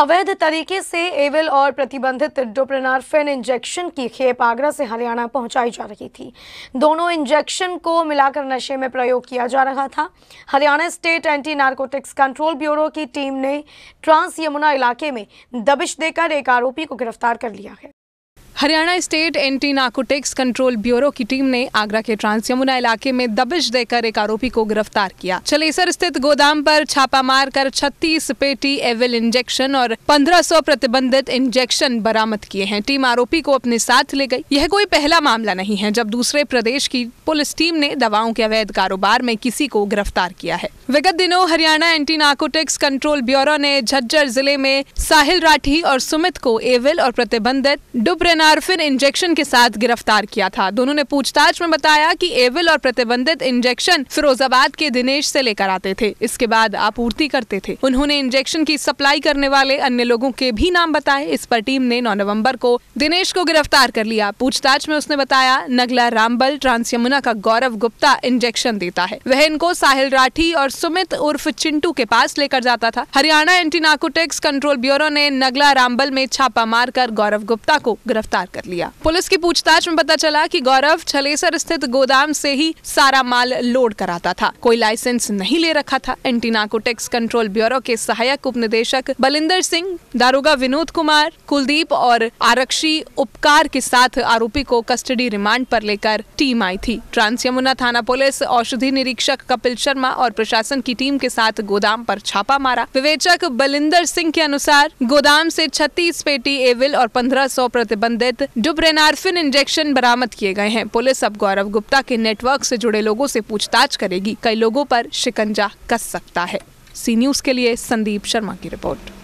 अवैध तरीके से एविल और प्रतिबंधित डोप्रेनारफेन इंजेक्शन की खेप आगरा से हरियाणा पहुंचाई जा रही थी दोनों इंजेक्शन को मिलाकर नशे में प्रयोग किया जा रहा था Haryana state anti narcotics control bureau की टीम ने ट्रांस यमुना इलाके में दबिश देकर एक आरोपी को गिरफ्तार कर लिया है Haryana state anti narcotics control bureau की टीम ने आगरा के ट्रांस यमुना इलाके में दबिश देकर एक आरोपी को गिरफ्तार किया चलेसर स्थित गोदाम पर छापा मार कर छत्तीस पेटी एविल इंजेक्शन और 1500 प्रतिबंधित इंजेक्शन बरामद किए हैं टीम आरोपी को अपने साथ ले गई यह कोई पहला मामला नहीं है जब दूसरे प्रदेश की पुलिस टीम ने दवाओं के अवैध कारोबार में किसी को गिरफ्तार किया है विगत दिनों Haryana anti narcotics control bureau ने झज्जर जिले में साहिल राठी और सुमित को एविल और प्रतिबंधित डुबरेना फिर इंजेक्शन के साथ गिरफ्तार किया था दोनों ने पूछताछ में बताया कि एविल और प्रतिबंधित इंजेक्शन फिरोजाबाद के दिनेश से लेकर आते थे इसके बाद आपूर्ति करते थे उन्होंने इंजेक्शन की सप्लाई करने वाले अन्य लोगों के भी नाम बताए इस पर टीम ने नौ नवम्बर को दिनेश को गिरफ्तार कर लिया पूछताछ में उसने बताया नगला रामबल ट्रांस यमुना का गौरव गुप्ता इंजेक्शन देता है वह इनको साहिल राठी और सुमित उर्फ चिंटू के पास लेकर जाता था हरियाणा एंटी कंट्रोल ब्यूरो ने नगला रामबल में छापा मारकर गौरव गुप्ता को गिरफ्तार गिरफ्तार कर लिया पुलिस की पूछताछ में पता चला कि गौरव छलेसर स्थित गोदाम से ही सारा माल लोड कराता था कोई लाइसेंस नहीं ले रखा था एंटी नार्कोटिक्स कंट्रोल ब्यूरो के सहायक उप निदेशक बलिंदर सिंह दारोगा विनोद कुमार कुलदीप और आरक्षी उपकार के साथ आरोपी को कस्टडी रिमांड पर लेकर टीम आई थी ट्रांस यमुना थाना पुलिस औषधि निरीक्षक कपिल शर्मा और प्रशासन की टीम के साथ गोदाम पर छापा मारा विवेचक बलिंदर सिंह के अनुसार गोदाम से 36 पेटी एविल और 1500 प्रतिबंधित स्थित डुब्रेनार्फिन इंजेक्शन बरामद किए गए हैं पुलिस अब गौरव गुप्ता के नेटवर्क से जुड़े लोगों से पूछताछ करेगी कई लोगों पर शिकंजा कस सकता है सी न्यूज के लिए संदीप शर्मा की रिपोर्ट